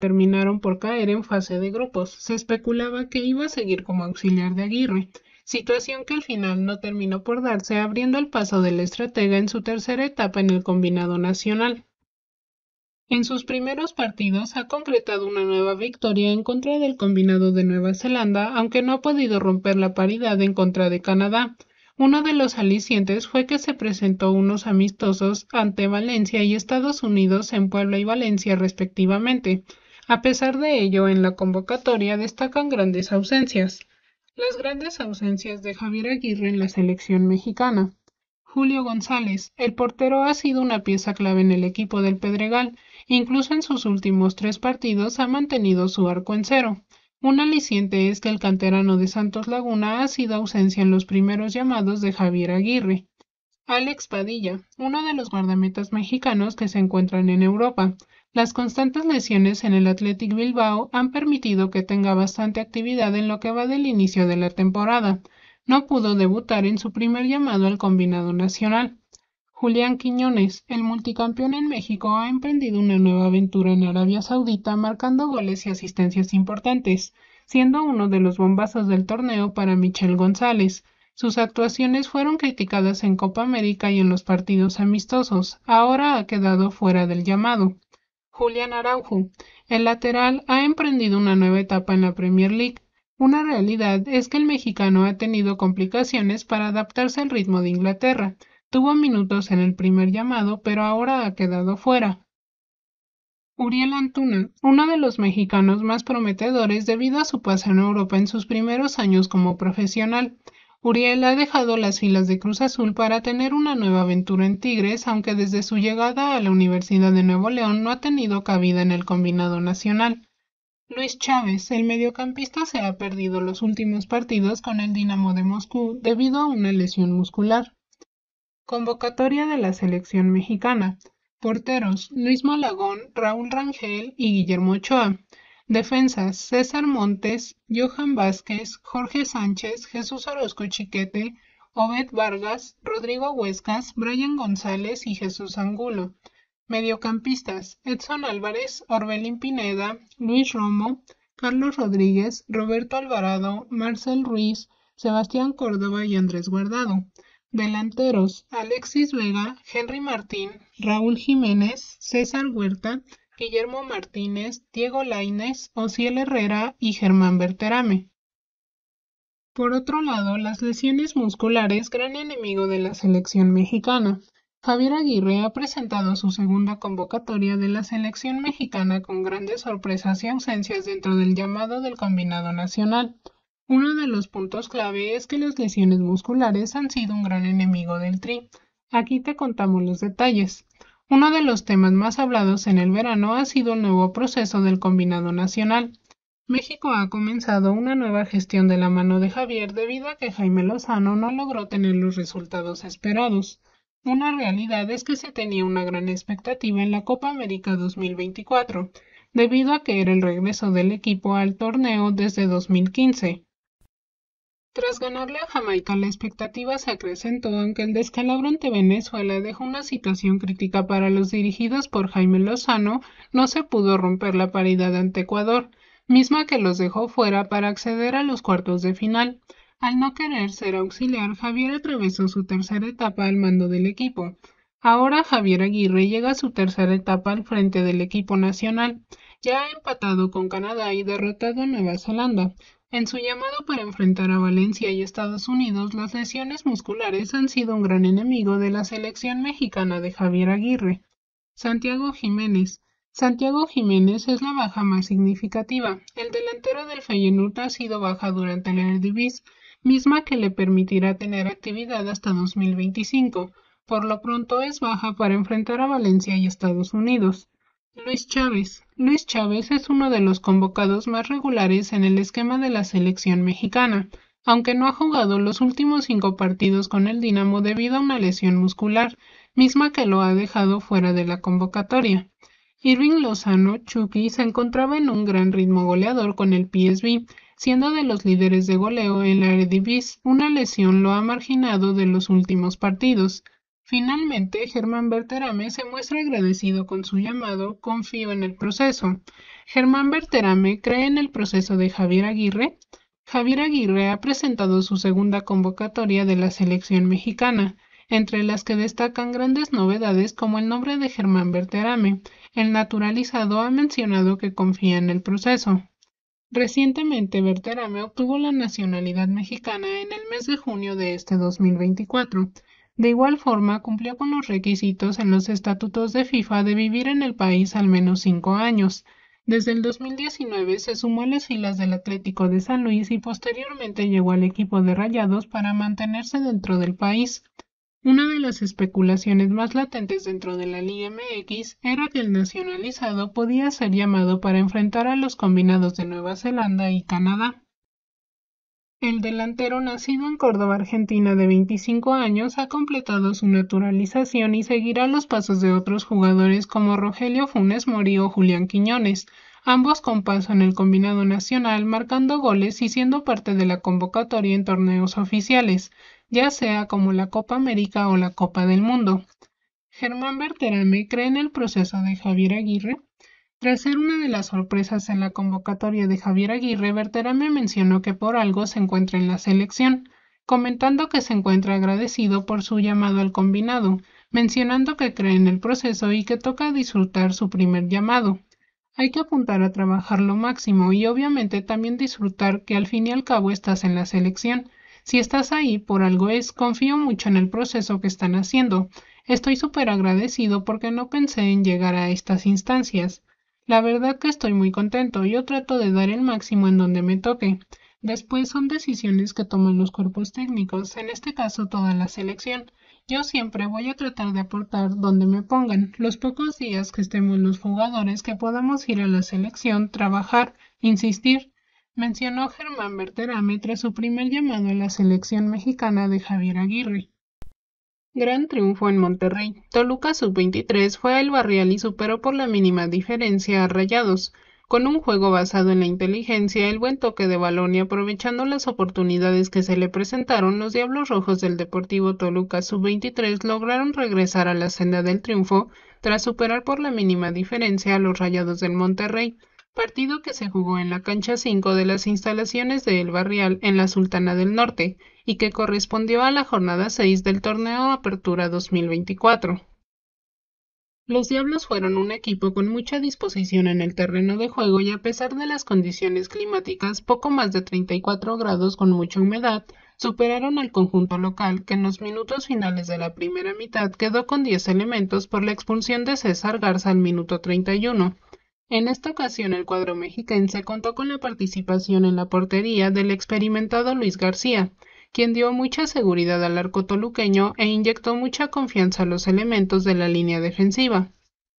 terminaron por caer en fase de grupos. Se especulaba que iba a seguir como auxiliar de Aguirre, situación que al final no terminó por darse, abriendo el paso del estratega en su tercera etapa en el combinado nacional. En sus primeros partidos ha concretado una nueva victoria en contra del combinado de Nueva Zelanda, aunque no ha podido romper la paridad en contra de Canadá. Uno de los alicientes fue que se presentó unos amistosos ante Valencia y Estados Unidos en Puebla y Valencia respectivamente, a pesar de ello, en la convocatoria destacan grandes ausencias. Las grandes ausencias de Javier Aguirre en la selección mexicana. Julio González, el portero ha sido una pieza clave en el equipo del Pedregal, incluso en sus últimos tres partidos ha mantenido su arco en cero. Un aliciente es que el canterano de Santos Laguna ha sido ausencia en los primeros llamados de Javier Aguirre. Alex Padilla, uno de los guardametas mexicanos que se encuentran en Europa. Las constantes lesiones en el Athletic Bilbao han permitido que tenga bastante actividad en lo que va del inicio de la temporada. No pudo debutar en su primer llamado al combinado nacional. Julián Quiñones, el multicampeón en México, ha emprendido una nueva aventura en Arabia Saudita marcando goles y asistencias importantes, siendo uno de los bombazos del torneo para Michel González, sus actuaciones fueron criticadas en Copa América y en los partidos amistosos. Ahora ha quedado fuera del llamado. Julián Araujo, el lateral, ha emprendido una nueva etapa en la Premier League. Una realidad es que el mexicano ha tenido complicaciones para adaptarse al ritmo de Inglaterra. Tuvo minutos en el primer llamado, pero ahora ha quedado fuera. Uriel Antuna, uno de los mexicanos más prometedores debido a su paso en Europa en sus primeros años como profesional. Uriel ha dejado las filas de Cruz Azul para tener una nueva aventura en Tigres, aunque desde su llegada a la Universidad de Nuevo León no ha tenido cabida en el combinado nacional. Luis Chávez, el mediocampista, se ha perdido los últimos partidos con el Dinamo de Moscú debido a una lesión muscular. Convocatoria de la selección mexicana. Porteros: Luis Malagón, Raúl Rangel y Guillermo Ochoa. Defensas: César Montes, Johan Vázquez, Jorge Sánchez, Jesús Orozco Chiquete, Obed Vargas, Rodrigo Huescas, Brian González y Jesús Angulo. Mediocampistas: Edson Álvarez, Orbelín Pineda, Luis Romo, Carlos Rodríguez, Roberto Alvarado, Marcel Ruiz, Sebastián Córdoba y Andrés Guardado. Delanteros: Alexis Vega, Henry Martín, Raúl Jiménez, César Huerta, Guillermo Martínez, Diego Lainez, Ociel Herrera y Germán Berterame. Por otro lado, las lesiones musculares, gran enemigo de la selección mexicana. Javier Aguirre ha presentado su segunda convocatoria de la selección mexicana con grandes sorpresas y ausencias dentro del llamado del combinado nacional. Uno de los puntos clave es que las lesiones musculares han sido un gran enemigo del Tri. Aquí te contamos los detalles. Uno de los temas más hablados en el verano ha sido el nuevo proceso del combinado nacional. México ha comenzado una nueva gestión de la mano de Javier debido a que Jaime Lozano no logró tener los resultados esperados. Una realidad es que se tenía una gran expectativa en la Copa América 2024, debido a que era el regreso del equipo al torneo desde 2015. Tras ganarle a Jamaica, la expectativa se acrecentó, aunque el descalabro ante Venezuela dejó una situación crítica para los dirigidos por Jaime Lozano, no se pudo romper la paridad ante Ecuador, misma que los dejó fuera para acceder a los cuartos de final. Al no querer ser auxiliar, Javier atravesó su tercera etapa al mando del equipo. Ahora Javier Aguirre llega a su tercera etapa al frente del equipo nacional. Ya empatado con Canadá y derrotado a Nueva Zelanda. En su llamado para enfrentar a Valencia y Estados Unidos, las lesiones musculares han sido un gran enemigo de la selección mexicana de Javier Aguirre. Santiago Jiménez. Santiago Jiménez es la baja más significativa. El delantero del Feyenoord ha sido baja durante la Eredivisie, misma que le permitirá tener actividad hasta 2025. Por lo pronto es baja para enfrentar a Valencia y Estados Unidos. Luis Chávez. Luis Chávez es uno de los convocados más regulares en el esquema de la selección mexicana, aunque no ha jugado los últimos cinco partidos con el Dinamo debido a una lesión muscular, misma que lo ha dejado fuera de la convocatoria. Irving Lozano Chucky se encontraba en un gran ritmo goleador con el PSV, siendo de los líderes de goleo en la Eredivisie. Una lesión lo ha marginado de los últimos partidos. Finalmente, Germán Berterame se muestra agradecido con su llamado Confío en el proceso. Germán Berterame cree en el proceso de Javier Aguirre. Javier Aguirre ha presentado su segunda convocatoria de la selección mexicana, entre las que destacan grandes novedades como el nombre de Germán Berterame. El naturalizado ha mencionado que confía en el proceso. Recientemente, Berterame obtuvo la nacionalidad mexicana en el mes de junio de este 2024. De igual forma, cumplió con los requisitos en los estatutos de FIFA de vivir en el país al menos cinco años. Desde el 2019 se sumó a las filas del Atlético de San Luis y posteriormente llegó al equipo de Rayados para mantenerse dentro del país. Una de las especulaciones más latentes dentro de la Liga MX era que el nacionalizado podía ser llamado para enfrentar a los combinados de Nueva Zelanda y Canadá. El delantero nacido en Córdoba, Argentina, de 25 años, ha completado su naturalización y seguirá los pasos de otros jugadores como Rogelio Funes Mori o Julián Quiñones, ambos con paso en el combinado nacional, marcando goles y siendo parte de la convocatoria en torneos oficiales, ya sea como la Copa América o la Copa del Mundo. Germán Berterame cree en el proceso de Javier Aguirre tras ser una de las sorpresas en la convocatoria de Javier Aguirre, me mencionó que por algo se encuentra en la selección, comentando que se encuentra agradecido por su llamado al combinado, mencionando que cree en el proceso y que toca disfrutar su primer llamado. Hay que apuntar a trabajar lo máximo y obviamente también disfrutar que al fin y al cabo estás en la selección. Si estás ahí por algo es, confío mucho en el proceso que están haciendo. Estoy súper agradecido porque no pensé en llegar a estas instancias. La verdad que estoy muy contento, yo trato de dar el máximo en donde me toque. Después son decisiones que toman los cuerpos técnicos, en este caso toda la selección. Yo siempre voy a tratar de aportar donde me pongan. Los pocos días que estemos los jugadores que podamos ir a la selección, trabajar, insistir. Mencionó Germán Berterame tras su primer llamado a la selección mexicana de Javier Aguirre. Gran triunfo en Monterrey. Toluca Sub-23 fue al barrial y superó por la mínima diferencia a Rayados. Con un juego basado en la inteligencia, el buen toque de balón y aprovechando las oportunidades que se le presentaron, los Diablos Rojos del Deportivo Toluca Sub-23 lograron regresar a la senda del triunfo tras superar por la mínima diferencia a los Rayados del Monterrey partido que se jugó en la cancha 5 de las instalaciones de El Barrial en la Sultana del Norte y que correspondió a la jornada 6 del torneo Apertura 2024. Los Diablos fueron un equipo con mucha disposición en el terreno de juego y a pesar de las condiciones climáticas poco más de 34 grados con mucha humedad, superaron al conjunto local que en los minutos finales de la primera mitad quedó con 10 elementos por la expulsión de César Garza al minuto 31 en esta ocasión el cuadro mexiquense contó con la participación en la portería del experimentado Luis García, quien dio mucha seguridad al arco toluqueño e inyectó mucha confianza a los elementos de la línea defensiva.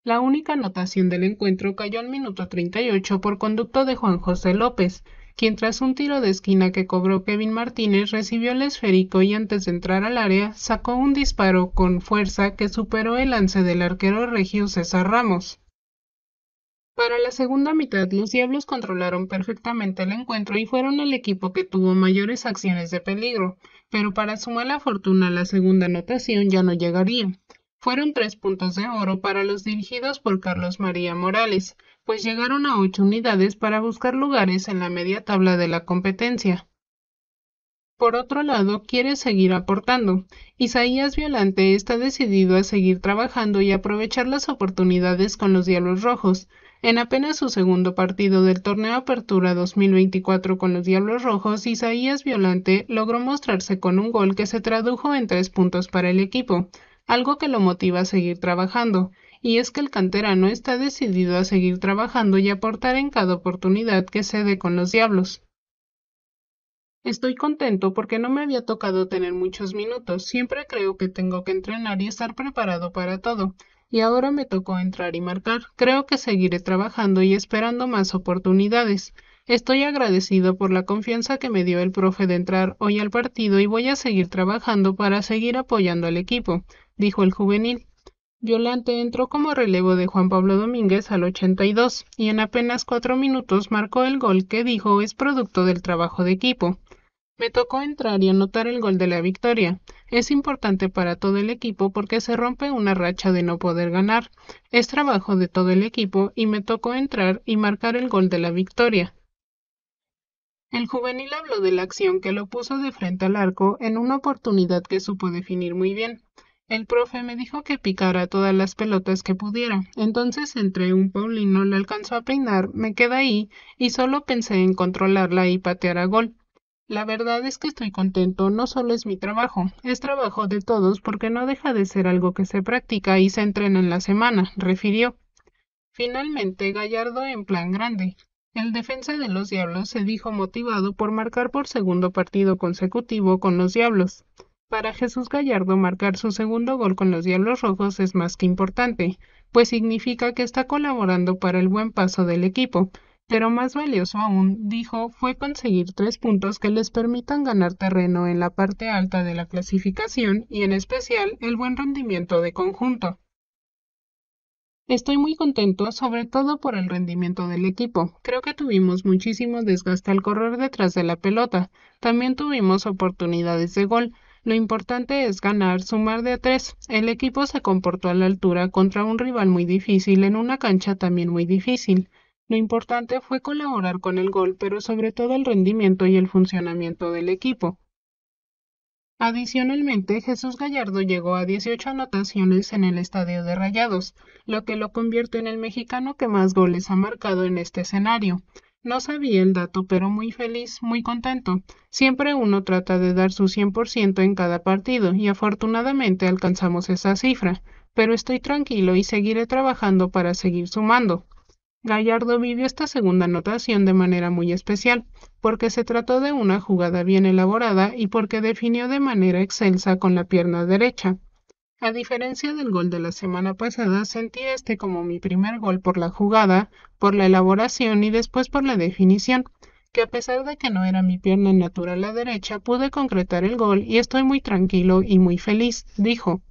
La única anotación del encuentro cayó al minuto 38 por conducto de Juan José López, quien tras un tiro de esquina que cobró Kevin Martínez recibió el esférico y antes de entrar al área sacó un disparo con fuerza que superó el lance del arquero regio César Ramos. Para la segunda mitad, los Diablos controlaron perfectamente el encuentro y fueron el equipo que tuvo mayores acciones de peligro, pero para su mala fortuna la segunda anotación ya no llegaría. Fueron tres puntos de oro para los dirigidos por Carlos María Morales, pues llegaron a ocho unidades para buscar lugares en la media tabla de la competencia. Por otro lado, quiere seguir aportando. Isaías Violante está decidido a seguir trabajando y aprovechar las oportunidades con los Diablos Rojos, en apenas su segundo partido del torneo Apertura 2024 con los Diablos Rojos, Isaías Violante logró mostrarse con un gol que se tradujo en tres puntos para el equipo, algo que lo motiva a seguir trabajando, y es que el canterano está decidido a seguir trabajando y aportar en cada oportunidad que se dé con los Diablos. Estoy contento porque no me había tocado tener muchos minutos, siempre creo que tengo que entrenar y estar preparado para todo y ahora me tocó entrar y marcar. Creo que seguiré trabajando y esperando más oportunidades. Estoy agradecido por la confianza que me dio el profe de entrar hoy al partido y voy a seguir trabajando para seguir apoyando al equipo, dijo el juvenil. Violante entró como relevo de Juan Pablo Domínguez al 82 y en apenas cuatro minutos marcó el gol que dijo es producto del trabajo de equipo. Me tocó entrar y anotar el gol de la victoria. Es importante para todo el equipo porque se rompe una racha de no poder ganar. Es trabajo de todo el equipo y me tocó entrar y marcar el gol de la victoria. El juvenil habló de la acción que lo puso de frente al arco en una oportunidad que supo definir muy bien. El profe me dijo que picara todas las pelotas que pudiera. Entonces entré un Paulino, la alcanzó a peinar, me quedé ahí y solo pensé en controlarla y patear a gol. La verdad es que estoy contento, no solo es mi trabajo, es trabajo de todos porque no deja de ser algo que se practica y se entrena en la semana, refirió. Finalmente, Gallardo en plan grande. El defensa de los Diablos se dijo motivado por marcar por segundo partido consecutivo con los Diablos. Para Jesús Gallardo marcar su segundo gol con los Diablos Rojos es más que importante, pues significa que está colaborando para el buen paso del equipo, pero más valioso aún, dijo, fue conseguir tres puntos que les permitan ganar terreno en la parte alta de la clasificación y en especial el buen rendimiento de conjunto. Estoy muy contento, sobre todo por el rendimiento del equipo. Creo que tuvimos muchísimo desgaste al correr detrás de la pelota. También tuvimos oportunidades de gol. Lo importante es ganar, sumar de a tres. El equipo se comportó a la altura contra un rival muy difícil en una cancha también muy difícil. Lo importante fue colaborar con el gol, pero sobre todo el rendimiento y el funcionamiento del equipo. Adicionalmente, Jesús Gallardo llegó a 18 anotaciones en el estadio de Rayados, lo que lo convierte en el mexicano que más goles ha marcado en este escenario. No sabía el dato, pero muy feliz, muy contento. Siempre uno trata de dar su 100% en cada partido y afortunadamente alcanzamos esa cifra, pero estoy tranquilo y seguiré trabajando para seguir sumando. Gallardo vivió esta segunda anotación de manera muy especial, porque se trató de una jugada bien elaborada y porque definió de manera excelsa con la pierna derecha. A diferencia del gol de la semana pasada, sentí este como mi primer gol por la jugada, por la elaboración y después por la definición, que a pesar de que no era mi pierna natural la derecha, pude concretar el gol y estoy muy tranquilo y muy feliz, dijo.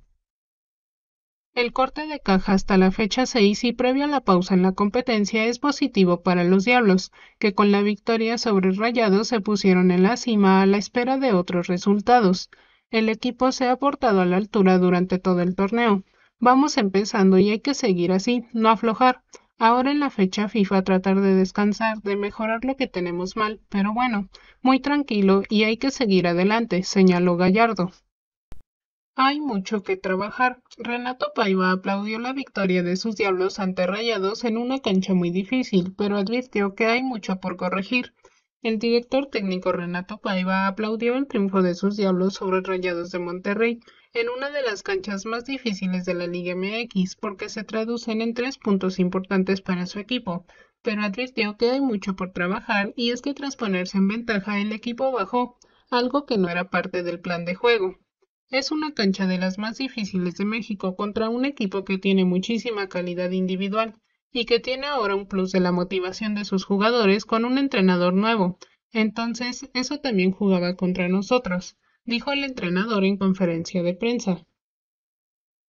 El corte de caja hasta la fecha 6 y previo a la pausa en la competencia es positivo para los Diablos, que con la victoria sobre Rayados se pusieron en la cima a la espera de otros resultados. El equipo se ha portado a la altura durante todo el torneo. Vamos empezando y hay que seguir así, no aflojar. Ahora en la fecha FIFA tratar de descansar, de mejorar lo que tenemos mal, pero bueno, muy tranquilo y hay que seguir adelante, señaló Gallardo. Hay mucho que trabajar. Renato Paiva aplaudió la victoria de sus Diablos ante Rayados en una cancha muy difícil, pero advirtió que hay mucho por corregir. El director técnico Renato Paiva aplaudió el triunfo de sus Diablos sobre Rayados de Monterrey en una de las canchas más difíciles de la Liga MX porque se traducen en tres puntos importantes para su equipo, pero advirtió que hay mucho por trabajar y es que tras ponerse en ventaja el equipo bajó, algo que no era parte del plan de juego. Es una cancha de las más difíciles de México contra un equipo que tiene muchísima calidad individual y que tiene ahora un plus de la motivación de sus jugadores con un entrenador nuevo. Entonces, eso también jugaba contra nosotros, dijo el entrenador en conferencia de prensa.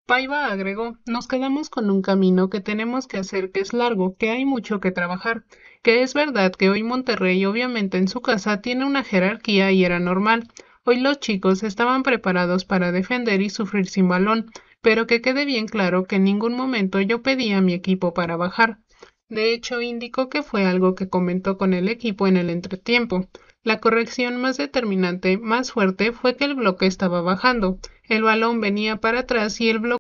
Paiva agregó, nos quedamos con un camino que tenemos que hacer que es largo, que hay mucho que trabajar, que es verdad que hoy Monterrey obviamente en su casa tiene una jerarquía y era normal, Hoy los chicos estaban preparados para defender y sufrir sin balón, pero que quede bien claro que en ningún momento yo pedí a mi equipo para bajar. De hecho, indicó que fue algo que comentó con el equipo en el entretiempo. La corrección más determinante, más fuerte, fue que el bloque estaba bajando. El balón venía para atrás y el bloque